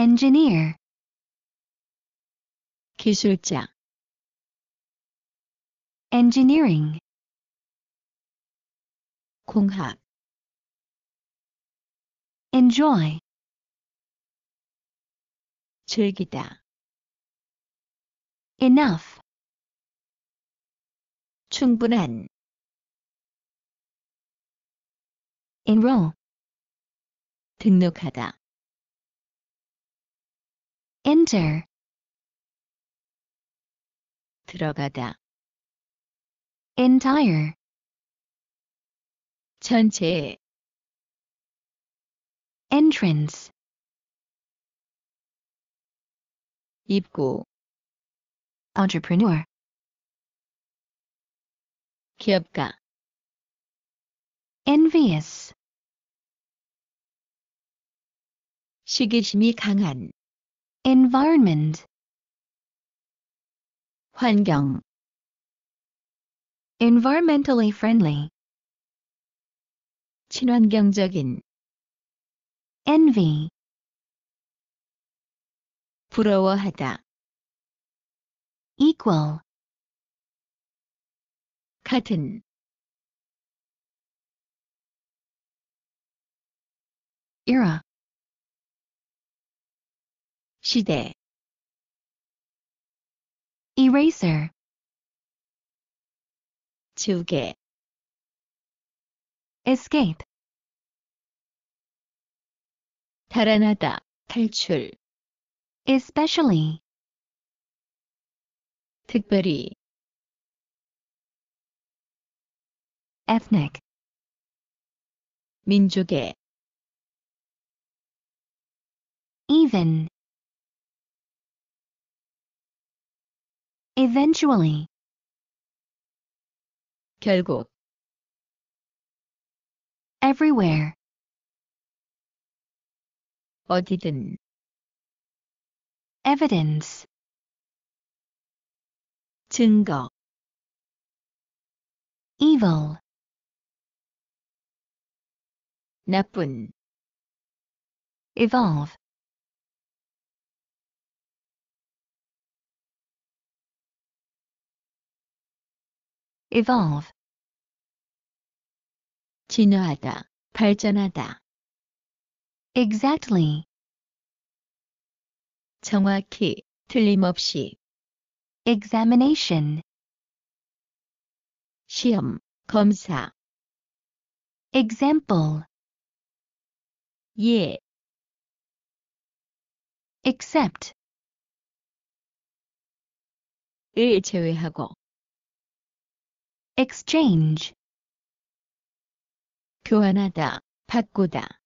engineer 기술자 engineering 공학 enjoy 즐기다 enough 충분한 enroll 등록하다 enter 들어가다 entire 전체 entrance 입구 entrepreneur 기업가 envious 시기심이 강한 environment 환경 environmentally friendly 친환경적인 envy 부러워하다 equal 같은 era 시대 eraser 지우개 escape 달아나다 탈출 especially 특별히 ethnic 민족의 even Eventually. 결국. Everywhere. 어디든. Evidence. 증거. Evil. 나쁜. Evolve. evolve 진화하다, 발전하다 exactly 정확히, 틀림없이 examination 시험, 검사 example 예 Except. 을 제외하고 exchange 교환하다, 바꾸다